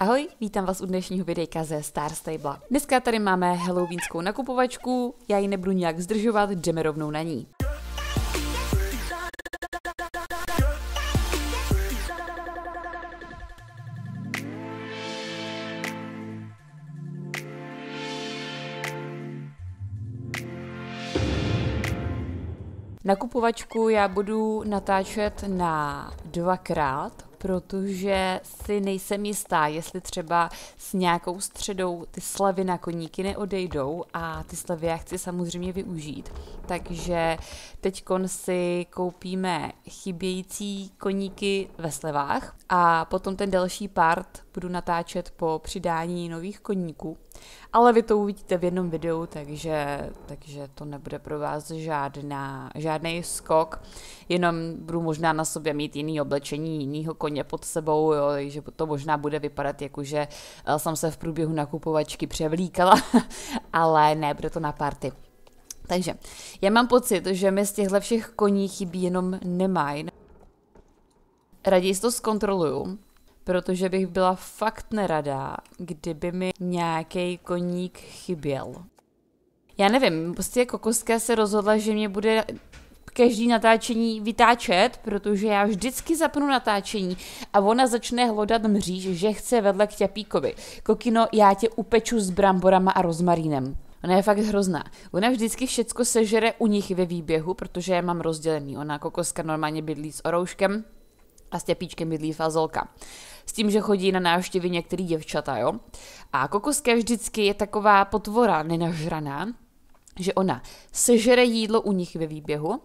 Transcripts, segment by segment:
Ahoj, vítám vás u dnešního videjka ze Star Stable. Dneska tady máme halloweenskou nakupovačku, já ji nebudu nějak zdržovat, jdeme rovnou na ní. Nakupovačku já budu natáčet na dvakrát, protože si nejsem jistá, jestli třeba s nějakou středou ty slevy na koníky neodejdou a ty slevy já chci samozřejmě využít. Takže teď si koupíme chybějící koníky ve slevách a potom ten další part budu natáčet po přidání nových koníků. Ale vy to uvidíte v jednom videu, takže, takže to nebude pro vás žádná, žádný skok. Jenom budu možná na sobě mít jiný oblečení, jinýho koně pod sebou, jo, takže to možná bude vypadat jako, že eh, jsem se v průběhu nakupovačky převlíkala, ale ne, bude to na party. Takže já mám pocit, že mi z těchto všech koní chybí jenom nemajn. Raději si to zkontroluju protože bych byla fakt nerada, kdyby mi nějaký koník chyběl. Já nevím, prostě kokoska se rozhodla, že mě bude každý natáčení vytáčet, protože já vždycky zapnu natáčení a ona začne hlodat mříž, že chce vedle k těpíkovi. Kokino, já tě upeču s bramborama a rozmarínem. Ona je fakt hrozná. Ona vždycky všecko sežere u nich ve výběhu, protože já mám rozdělený. Ona kokoska normálně bydlí s orouškem, a s těpíčkem bydlí fazolka. S tím, že chodí na návštěvy některý děvčata, jo. A kokoska vždycky je taková potvora nenažraná, že ona sežere jídlo u nich ve výběhu,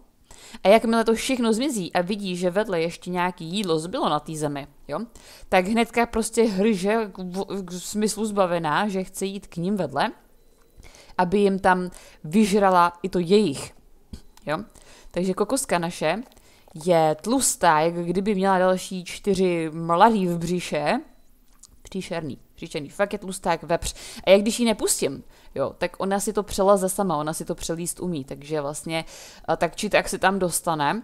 a jakmile to všechno zmizí a vidí, že vedle ještě nějaký jídlo zbylo na té zemi, jo, tak hnedka prostě hrže v smyslu zbavená, že chce jít k ním vedle, aby jim tam vyžrala i to jejich. Jo? Takže kokoska naše je tlustá, jak kdyby měla další čtyři mladý v břiše. Příšerný, příšerný, fakt je tlustá jak vepř. A jak když ji nepustím, jo, tak ona si to přeleze sama, ona si to přelíst umí, takže vlastně eh, tak či tak se tam dostane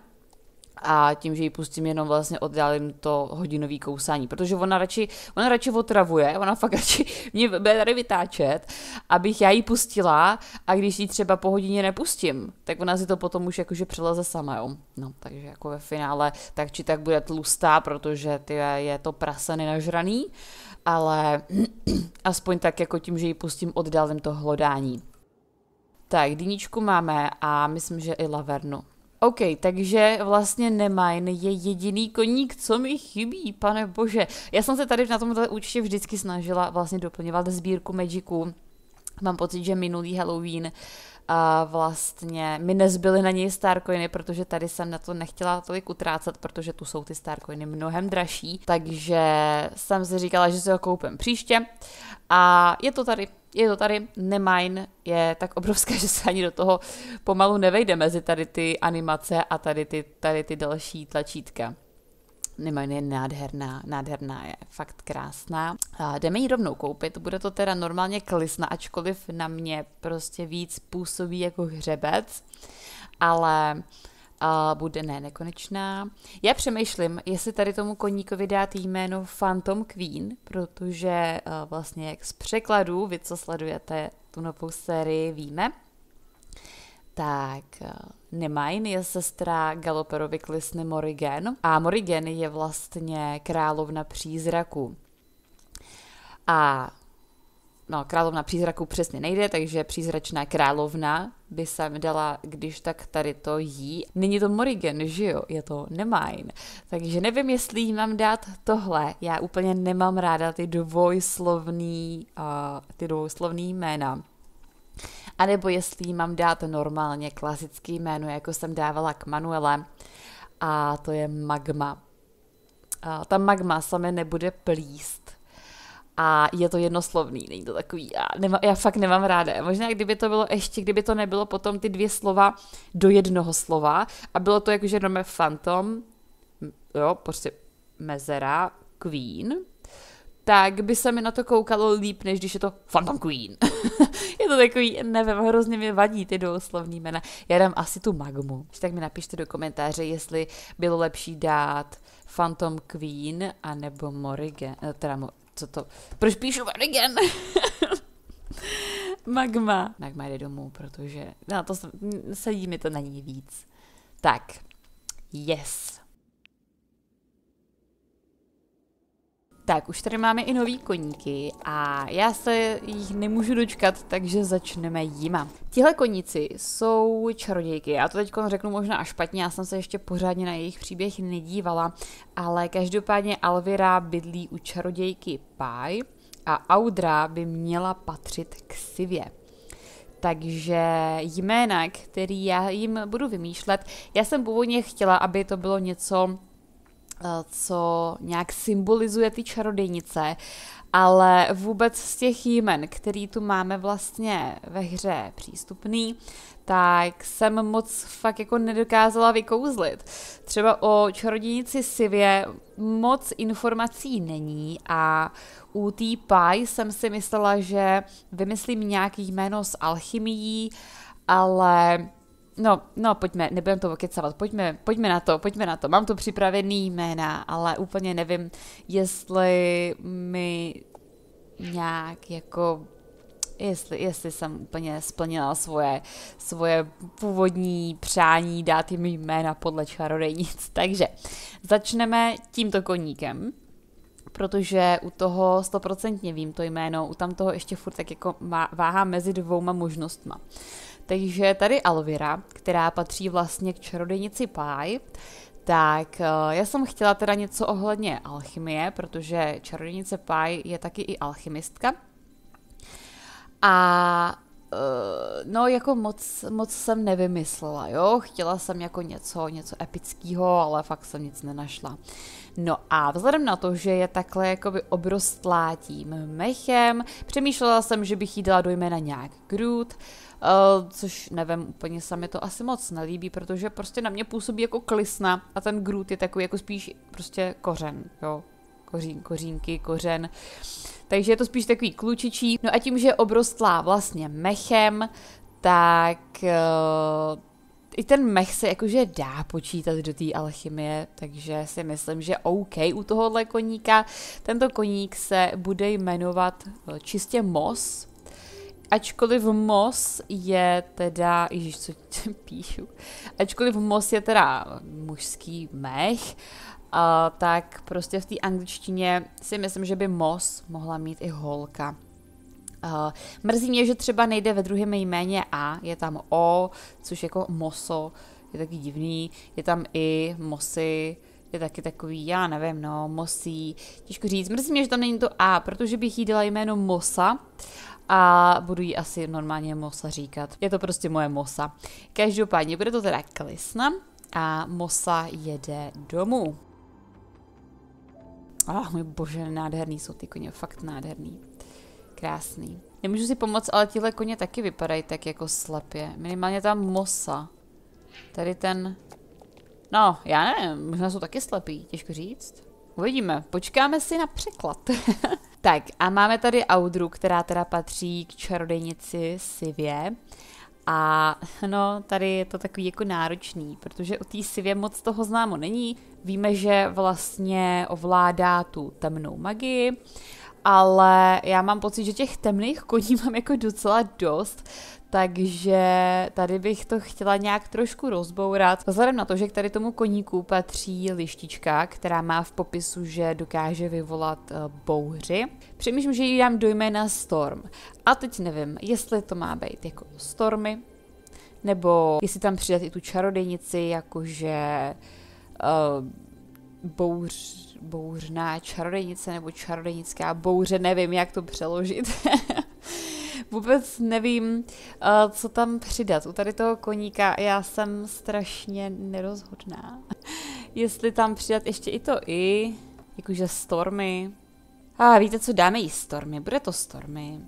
a tím, že ji pustím jenom vlastně oddálím to hodinový kousání, protože ona radši, ona radši otravuje, ona fakt radši mě bude tady vytáčet, abych já ji pustila a když ji třeba po hodině nepustím, tak ona si to potom už jakože přeleze sama, jo. No, takže jako ve finále tak či tak bude tlustá, protože ty je to prase nenažraný, ale aspoň tak jako tím, že ji pustím, oddálím to hlodání. Tak, dýničku máme a myslím, že i lavernu. OK, takže vlastně Nemajn je jediný koník, co mi chybí, pane bože. Já jsem se tady na tomhle účtě vždycky snažila vlastně doplňovat sbírku Magicu. Mám pocit, že minulý Halloween a vlastně mi nezbyly na něj Starcoiny, protože tady jsem na to nechtěla tolik utrácet, protože tu jsou ty Starcoiny mnohem dražší, takže jsem si říkala, že si ho koupím příště a je to tady je to tady, nemajn, je tak obrovské, že se ani do toho pomalu nevejde mezi tady ty animace a tady ty, tady ty další tlačítka. Nemajn je nádherná, nádherná je, fakt krásná. A jdeme ji rovnou koupit, bude to teda normálně klisna, no ačkoliv na mě prostě víc působí jako hřebec, ale a bude ne nekonečná. Já přemýšlím, jestli tady tomu koníkovi dát jméno Phantom Queen, protože eh, vlastně jak z překladů, vy co sledujete tu novou sérii, víme, tak eh, Nemain je sestra Galoperovi klisny Morrigan a Morrigan je vlastně královna přízraku. A No, královna přízraku přesně nejde, takže přízračná královna by se dala, když tak tady to jí. Není to Morigen, že jo? Je to Nemine. Takže nevím, jestli jí mám dát tohle. Já úplně nemám ráda ty dvojslovný, uh, ty dvojslovný jména. A nebo jestli jí mám dát normálně klasický jméno, jako jsem dávala k Manuele. A to je Magma. Uh, ta magma se mi nebude plíst, a je to jednoslovný, není to takový, já, nema, já fakt nemám ráda. Možná kdyby to bylo ještě, kdyby to nebylo potom ty dvě slova do jednoho slova a bylo to jakože jenom Phantom, jo, prostě mezera, queen, tak by se mi na to koukalo líp, než když je to Phantom Queen. je to takový, nevím, hrozně mi vadí ty dvouslovní jména. Já dám asi tu magmu. Tak mi napište do komentáře, jestli bylo lepší dát Phantom Queen anebo Morrigan, eh, teda co to, proč píšu Varigen? Magma. Magma jde domů, protože na to sedí mi to na ní víc. Tak, yes. Tak, už tady máme i nový koníky a já se jich nemůžu dočkat, takže začneme jima. Tihle koníci jsou čarodějky, já to teď řeknu možná až špatně, já jsem se ještě pořádně na jejich příběh nedívala, ale každopádně Alvira bydlí u čarodějky Pai a Audra by měla patřit k Sivě. Takže jména, který já jim budu vymýšlet, já jsem původně chtěla, aby to bylo něco Eh, co nějak symbolizuje ty čarodějnice, ale vůbec z těch jmen, který tu máme vlastně ve hře přístupný, tak jsem moc fakt jako nedokázala vykouzlit. Třeba o čarodějnici Sivě moc informací není a u té Pai jsem si myslela, že vymyslím nějaký jméno s alchymií, ale No, no, pojďme, nebudem to okecovat, pojďme, pojďme na to, pojďme na to. Mám tu připravený jména, ale úplně nevím, jestli mi nějak jako jestli, jestli jsem úplně splnila svoje, svoje původní přání dát jim jména podle čarodejnic. Takže začneme tímto koníkem protože u toho stoprocentně vím to jméno, u tamtoho ještě furt tak jako váhá mezi dvouma možnostma. Uh, takže tady Alvira, která patří vlastně k čarodějnici Pai, tak eh, já jsem chtěla teda něco ohledně alchymie, protože čarodějnice Pai je taky i alchymistka. A eh, no jako moc, moc jsem nevymyslela, jo, chtěla jsem jako něco, něco epického, ale fakt jsem nic nenašla. No a vzhledem na to, že je takhle jakoby obrostlá tím mechem, přemýšlela jsem, že bych jí dala do jména nějak Groot, uh, což nevím, úplně se mi to asi moc nelíbí, protože prostě na mě působí jako klisna a ten grůt je takový jako spíš prostě kořen, jo, kořín, kořínky, kořen. Takže je to spíš takový klučičí. No a tím, že je obrostlá vlastně mechem, tak uh, i ten mech se jakože dá počítat do té alchymie, takže si myslím, že OK u tohohle koníka. Tento koník se bude jmenovat eh, čistě Mos, ačkoliv Mos je teda, ježiš, co píšu, ačkoliv Mos je teda mužský mech, uh, tak prostě v té angličtině si myslím, že by Mos mohla mít i holka. Uh, mrzí mě, že třeba nejde ve druhém jméně A, je tam O, což jako Moso, je taky divný, je tam i Mosy, je taky takový, já nevím, no, Mosí, těžko říct. Mrzí mě, že tam není to A, protože bych jí dala jméno Mosa a budu jí asi normálně Mosa říkat. Je to prostě moje Mosa. Každopádně bude to teda klisna a Mosa jede domů. Ach, oh, můj bože, nádherný jsou ty koně, fakt nádherný. Krásný. Nemůžu si pomoct, ale tyhle koně taky vypadají tak jako slepě. Minimálně ta mosa. Tady ten... No, já nevím, možná jsou taky slepí, těžko říct. Uvidíme, počkáme si na překlad. tak a máme tady Audru, která teda patří k čarodejnici Sivě. A no, tady je to takový jako náročný, protože u té Sivě moc toho známo není. Víme, že vlastně ovládá tu temnou magii, ale já mám pocit, že těch temných koní mám jako docela dost, takže tady bych to chtěla nějak trošku rozbourat. Vzhledem na to, že k tady tomu koníku patří lištička, která má v popisu, že dokáže vyvolat eh, bouři, přemýšlím, že ji dám do jména Storm. A teď nevím, jestli to má být jako Stormy, nebo jestli tam přidat i tu čarodějnici, jakože uh, bouř, bouřná čarodějnice nebo čarodějnická bouře, nevím, jak to přeložit. vůbec nevím, eh, co tam přidat. U tady toho koníka já jsem strašně nerozhodná. Jestli tam přidat ještě i to i, jakože stormy. A víte co, dáme jí stormy, bude to stormy.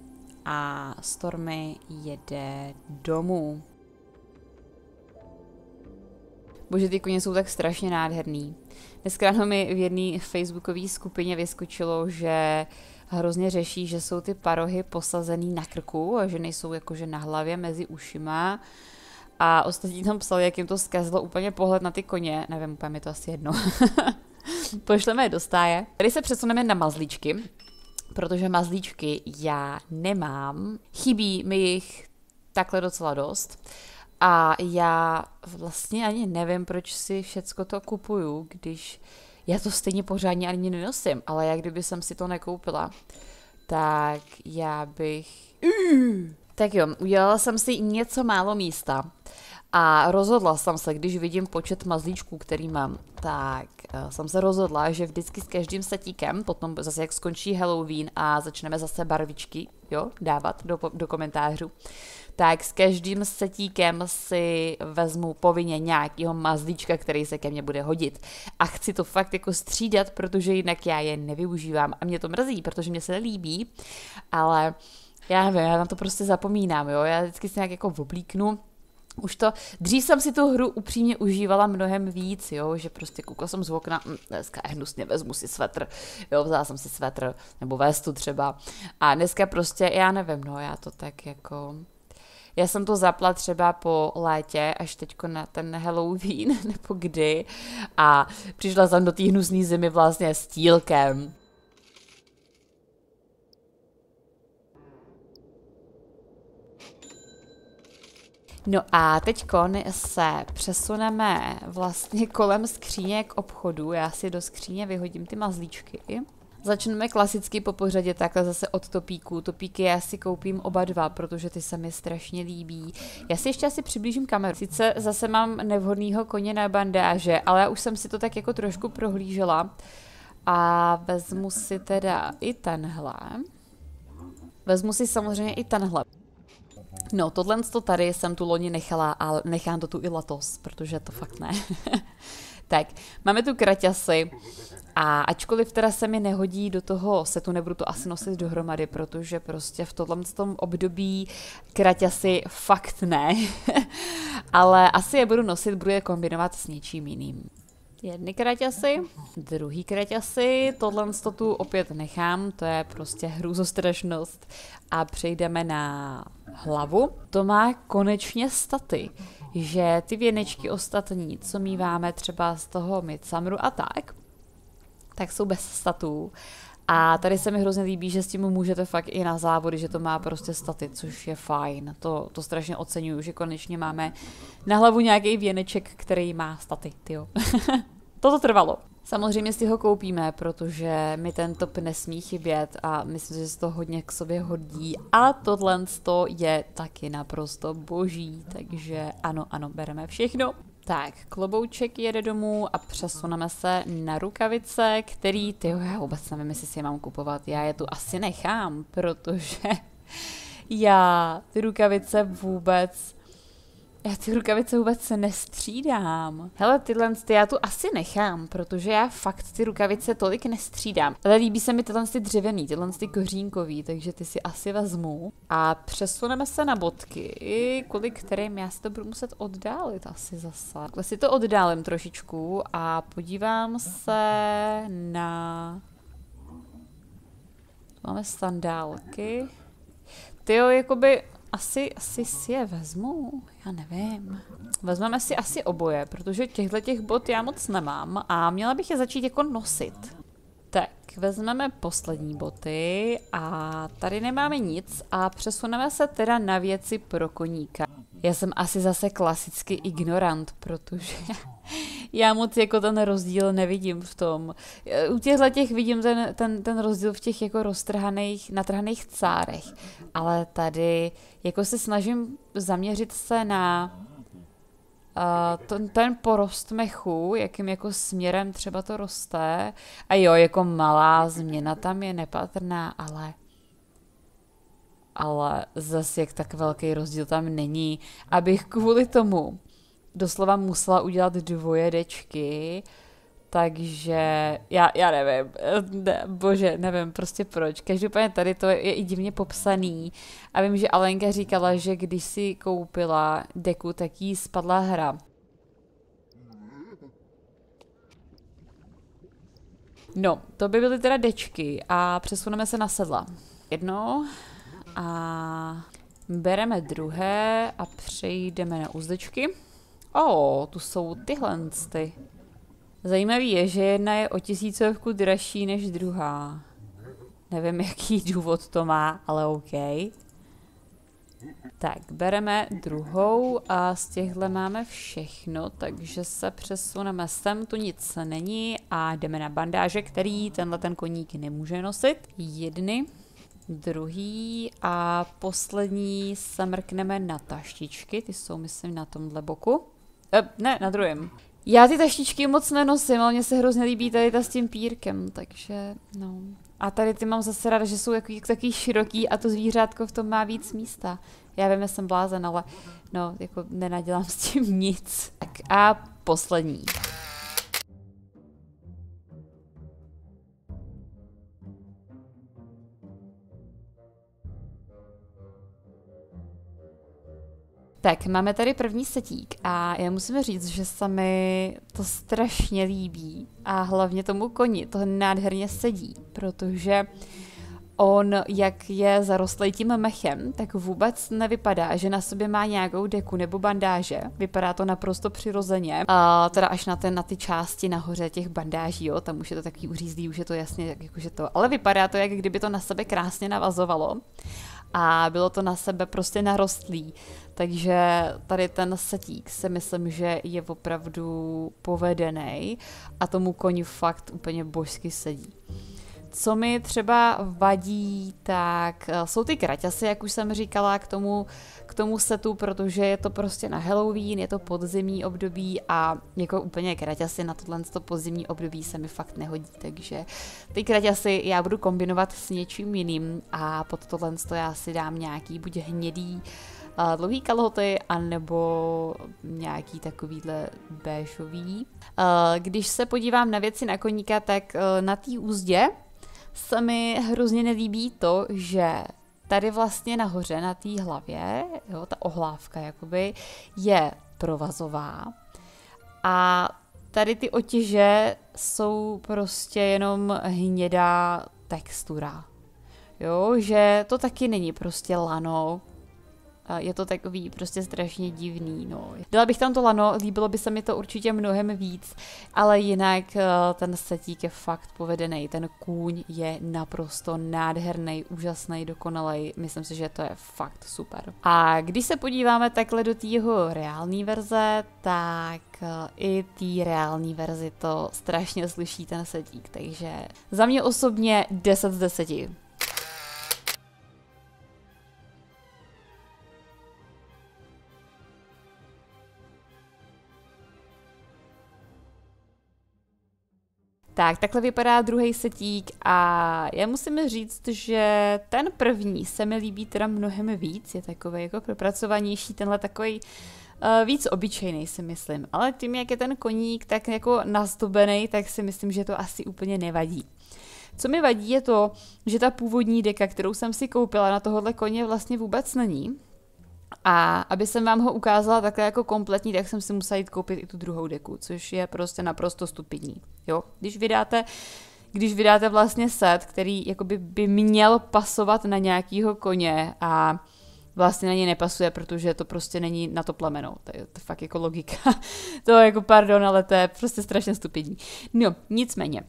A stormy jede domů. Bože, ty koně jsou tak strašně nádherný. Dneska ráno mi v jedné facebookové skupině vyskočilo, že uh, hrozně řeší, že jsou ty parohy posazený na krku a že nejsou jakože na hlavě mezi ušima. A ostatní tam psali, jak jim to zkazilo úplně pohled na ty koně. Nevím, úplně mi to asi jedno. Pošleme je do stáje. Tady se přesuneme na mazlíčky, protože mazlíčky já nemám. Chybí mi jich takhle docela dost. A já vlastně ani nevím, proč si všecko to kupuju, když já to stejně pořádně ani nenosím, ale jak kdyby jsem si to nekoupila, tak já bych... tak jo, udělala jsem si něco málo místa a rozhodla jsem se, když vidím počet mazlíčků, který mám, tak eh, jsem se rozhodla, že vždycky s každým setíkem, potom zase jak skončí Halloween a začneme zase barvičky, jo, dávat do, do komentářů, tak s každým setíkem si vezmu povinně nějakého mazlíčka, který se ke mně bude hodit. A chci to fakt jako střídat, protože jinak já je nevyužívám. A mě to mrzí, protože mě se líbí, ale já nevím, já na to prostě zapomínám, jo. Já vždycky si nějak jako oblíknu už to, dřív jsem si tu hru upřímně užívala mnohem víc, jo, že prostě koukala jsem z okna, mm, dneska je hnusně, vezmu si svetr, jo, vzala jsem si svetr, nebo vestu třeba. A dneska prostě, já nevím, no, já to tak jako já jsem to zapla třeba po létě, až teď na ten Halloween, nebo kdy, a přišla jsem do té hnusné zimy vlastně s tílkem. No a teď se přesuneme vlastně kolem skříně k obchodu. Já si do skříně vyhodím ty mazlíčky. Začneme klasicky po pořadě takhle zase od topíků. Topíky já si koupím oba dva, protože ty se mi strašně líbí. Já si ještě asi přiblížím kameru. Sice zase mám nevhodného koně na bandáže, ale já už jsem si to tak jako trošku prohlížela. A vezmu si teda i tenhle. Vezmu si samozřejmě i tenhle. No, tohle to tady jsem tu loni nechala a nechám to tu i letos, protože to fakt ne. Tak, máme tu kraťasy. A ačkoliv teda se mi nehodí do toho setu, nebudu to asi nosit dohromady, protože prostě v tomhle tom období kraťasy fakt ne. Ale asi je budu nosit, budu je kombinovat s něčím jiným. Jedny kraťasy, druhý kraťasy, tohle tu opět nechám, to je prostě hrůzostrašnost. A přejdeme na hlavu. To má konečně staty, že ty věnečky ostatní, co míváme třeba z toho Midsummeru a tak, tak jsou bez statů. A tady se mi hrozně líbí, že s tím můžete fakt i na závody, že to má prostě staty, což je fajn. To, to strašně oceňuju, že konečně máme na hlavu nějaký věneček, který má staty, tyjo. Toto trvalo. Samozřejmě si ho koupíme, protože mi ten top nesmí chybět a myslím, že se to hodně k sobě hodí. A tohle je taky naprosto boží, takže ano, ano, bereme všechno. Tak, klobouček jede domů a přesuneme se na rukavice, který, ty já vůbec nevím, jestli si je mám kupovat. Já je tu asi nechám, protože já ty rukavice vůbec já ty rukavice vůbec nestřídám. Hele, tyhle ty já tu asi nechám, protože já fakt ty rukavice tolik nestřídám. Ale líbí se mi tyhle ty dřevěný, tyhle ty kořínkový, takže ty si asi vezmu. A přesuneme se na bodky, kvůli kterým já si to budu muset oddálit asi zase. Takhle si to oddálím trošičku a podívám se na... Máme sandálky. Ty jo, jakoby asi, asi si je vezmu. Já nevím. Vezmeme si asi oboje, protože těchto těch bot já moc nemám a měla bych je začít jako nosit. Tak, vezmeme poslední boty a tady nemáme nic a přesuneme se teda na věci pro koníka. Já jsem asi zase klasicky ignorant, protože já moc jako ten rozdíl nevidím v tom. U těchhle těch vidím ten, ten, ten rozdíl v těch jako roztrhaných, natrhaných cárech, ale tady jako se snažím zaměřit se na Uh, ten, ten porost mechu, jakým jako směrem třeba to roste. A jo, jako malá změna tam je nepatrná, ale ale zase jak tak velký rozdíl tam není, abych kvůli tomu doslova musela udělat dečky, takže já, já nevím, ne, bože, nevím prostě proč. Každopádně tady to je, je i divně popsaný a vím, že Alenka říkala, že když si koupila deku, tak jí spadla hra. No, to by byly teda dečky a přesuneme se na sedla. Jedno, a bereme druhé a přejdeme na uzdečky. O, oh, tu jsou tyhle ty. Zajímavý je, že jedna je o tisícovku dražší než druhá. Nevím, jaký důvod to má, ale OK. Tak, bereme druhou a z těchhle máme všechno, takže se přesuneme sem, tu nic není a jdeme na bandáže, který tenhle ten koník nemůže nosit. Jedny druhý a poslední se mrkneme na taštičky, ty jsou myslím na tomhle boku. E, ne, na druhém. Já ty taštičky moc nenosím, ale mně se hrozně líbí tady ta s tím pírkem, takže no. A tady ty mám zase ráda, že jsou takový, takový široký a to zvířátko v tom má víc místa. Já vím, že jsem blázen, ale no, jako nenadělám s tím nic. Tak a poslední. Tak, máme tady první setík a já musím říct, že se mi to strašně líbí a hlavně tomu koni, to nádherně sedí, protože on, jak je zarostlý tím mechem, tak vůbec nevypadá, že na sobě má nějakou deku nebo bandáže. Vypadá to naprosto přirozeně, a teda až na, ten, na ty části nahoře těch bandáží, jo, tam už je to takový uřízlý, už je to jasně, jakože to, ale vypadá to, jak kdyby to na sebe krásně navazovalo a bylo to na sebe prostě narostlý. Takže tady ten setík si myslím, že je opravdu povedený a tomu koni fakt úplně božsky sedí. Co mi třeba vadí, tak eh, jsou ty kraťasy, jak už jsem říkala, k tomu, k tomu setu, protože je to prostě na Halloween, je to podzimní období a jako úplně kraťasy na tohle to podzimní období se mi fakt nehodí, takže ty kraťasy já budu kombinovat s něčím jiným a pod tohle to já si dám nějaký buď hnědý, eh, dlouhý kalhoty anebo nějaký takovýhle béžový. Eh, když se podívám na věci na koníka, tak na té úzdě se mi hrozně nelíbí to, že tady vlastně nahoře na té hlavě, jo, ta ohlávka jakoby, je provazová a tady ty otěže jsou prostě jenom hnědá textura. Jo, že to taky není prostě lano, je to takový prostě strašně divný, no. Dala bych tam to lano, líbilo by se mi to určitě mnohem víc, ale jinak eh, ten setík je fakt povedený, ten kůň je naprosto nádherný, úžasný, dokonalý, myslím si, že to je fakt super. A když se podíváme takhle do té jeho reální verze, tak eh, i té reální verzi to strašně slyší ten setík, takže za mě osobně 10 z 10. Tak, takhle vypadá druhý setík a já musím říct, že ten první se mi líbí teda mnohem víc, je takový jako propracovanější, tenhle takový uh, eh, víc obyčejný si myslím, ale tím, jak je ten koník tak jako nazdobený, tak si myslím, že to asi úplně nevadí. Co mi vadí je to, že ta původní deka, kterou jsem si koupila na tohohle koně vlastně vůbec není, a aby jsem vám ho ukázala takhle jako kompletní, tak jsem si musela jít koupit i tu druhou deku, což je prostě naprosto stupidní. Jo? Když vydáte když vydáte vlastně set, který jakoby by měl pasovat na nějakýho koně a vlastně na něj nepasuje, protože to prostě není na to plemeno. To je to fakt jako logika. to je jako pardon, ale to je prostě strašně stupidní. No, nicméně.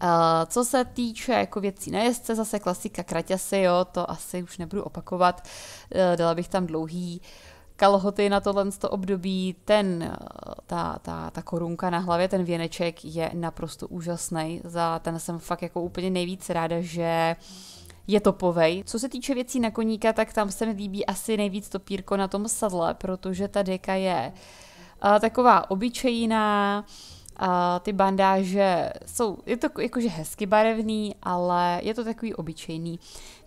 Eh, co se týče jako věcí na jezdce, zase klasika kraťasy, jo, to asi už nebudu opakovat. Eh, dala bych tam dlouhý kalhoty na tohle období, ten, eh, ta, ta, ta korunka na hlavě, ten věneček je naprosto úžasný. Za ten jsem fakt jako úplně nejvíc ráda, že je topovej. Co se týče věcí na koníka, tak tam se mi líbí asi nejvíc to pírko na tom sadle, protože ta deka je uh, taková obyčejná, uh, a ty bandáže jsou, je to jakože hezky barevný, ale je to takový obyčejný.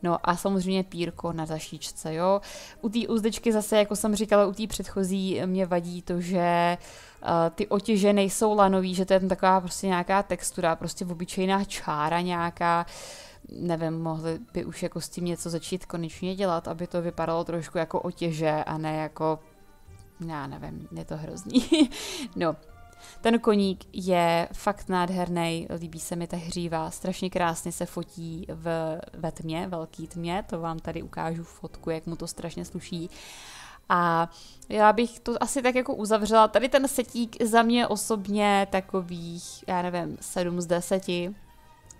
No a samozřejmě pírko na zašíčce, jo. U té úzdečky zase, jako jsem říkala, u té předchozí mě vadí to, že eh, ty otěže nejsou lanový, že to je tam taková prostě nějaká textura, prostě obyčejná čára nějaká. Nevím, mohli by už jako s tím něco začít konečně dělat, aby to vypadalo trošku jako otěže a ne jako já nevím, je to hrozný. no, ten koník je fakt nádherný, líbí se mi ta hříva, strašně krásně se fotí v, ve tmě, velký tmě, to vám tady ukážu fotku, jak mu to strašně sluší. A já bych to asi tak jako uzavřela. Tady ten setík za mě osobně takových, já nevím, 7 z 10.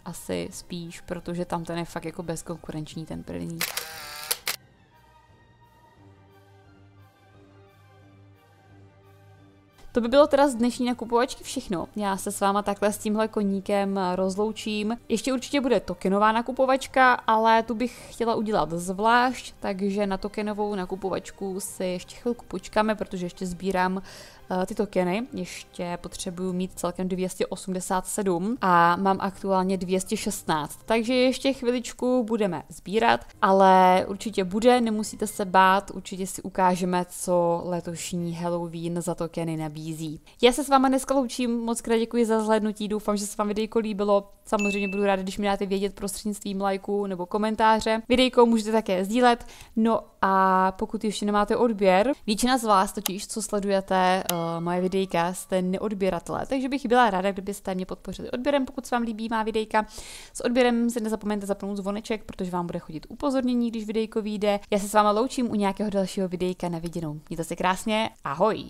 Asi spíš, protože tam ten je fakt jako bezkonkurenční ten první. To by bylo teda z dnešní nakupovačky všechno. Já se s váma takhle s tímhle koníkem rozloučím. Ještě určitě bude tokenová nakupovačka, ale tu bych chtěla udělat zvlášť, takže na tokenovou nakupovačku si ještě chvilku počkáme, protože ještě sbírám eh, ty tokeny. Ještě potřebuju mít celkem 287 a mám aktuálně 216. Takže ještě chviličku budeme sbírat, ale určitě bude, nemusíte se bát, určitě si ukážeme, co letošní Halloween za tokeny nabídí nabízí. Já se s váma dneska loučím, moc krát děkuji za zhlédnutí, doufám, že se vám videjko líbilo. Samozřejmě budu ráda, když mi dáte vědět prostřednictvím lajku nebo komentáře. Videjko můžete také sdílet. No a pokud ještě nemáte odběr, většina z vás totiž, co sledujete uh, moje videjka, jste neodběratelé, takže bych byla ráda, kdybyste mě podpořili odběrem, pokud se vám líbí má videjka. S odběrem se nezapomeňte zapnout zvoneček, protože vám bude chodit upozornění, když videjko vyjde. Já se s váma loučím u nějakého dalšího videjka na viděnou. Mějte se krásně, ahoj!